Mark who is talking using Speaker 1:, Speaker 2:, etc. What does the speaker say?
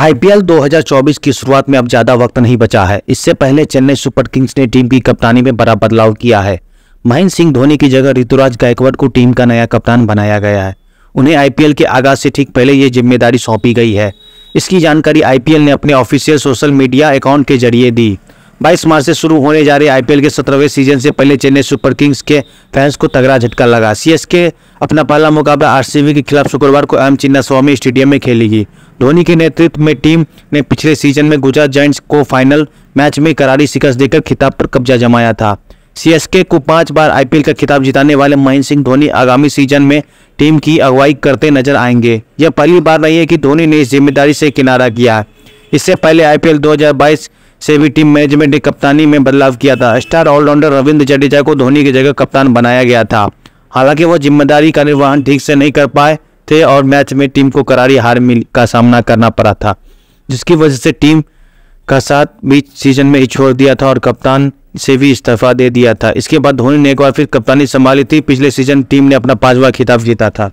Speaker 1: IPL 2024 की शुरुआत में अब ज्यादा वक्त नहीं बचा है इससे पहले चेन्नई सुपर किंग्स ने टीम की कप्तानी में बड़ा बदलाव किया है महेंद्र सिंह धोनी की जगह ऋतुराज गायकवाड़ को टीम का नया कप्तान बनाया गया है उन्हें आईपीएल के आगाज से ठीक पहले ये जिम्मेदारी सौंपी गई है इसकी जानकारी आईपीएल ने अपने ऑफिशियल सोशल मीडिया अकाउंट के जरिए दी 22 मार्च से शुरू होने जा रहे आईपीएल के सत्रहवें सीजन से पहले चेन्नई सुपर किंग्स के फैंस को तगड़ा झटका लगा सीएसके अपना पहला मुकाबला आरसीबी के खिलाफ शुक्रवार को एम चिन्ना स्वामी स्टेडियम में खेलेगी धोनी के नेतृत्व में टीम ने पिछले सीजन में गुजरात जैंट्स को फाइनल मैच में करारी शिकस्त देकर खिताब पर कब्जा जमाया था सीएसके को पांच बार आईपीएल का खिताब जिताने वाले महेंद्र सिंह धोनी आगामी सीजन में टीम की अगुवाई करते नजर आएंगे यह पहली बार नहीं है कि धोनी ने इस जिम्मेदारी से किनारा किया है इससे पहले आईपीएल 2022 से भी टीम मैनेजमेंट ने कप्तानी में बदलाव किया था स्टार ऑलराउंडर रविंद्र जडेजा को धोनी की जगह कप्तान बनाया गया था हालांकि वो जिम्मेदारी का निर्वहन ठीक से नहीं कर पाए थे और मैच में टीम को करारी हार मिल का सामना करना पड़ा था जिसकी वजह से टीम का साथ बीच सीजन में ही छोड़ दिया था और कप्तान से भी इस्तीफा दे दिया था इसके बाद धोनी ने एक बार फिर कप्तानी संभाली थी पिछले सीजन टीम ने अपना पांचवा खिताब जीता था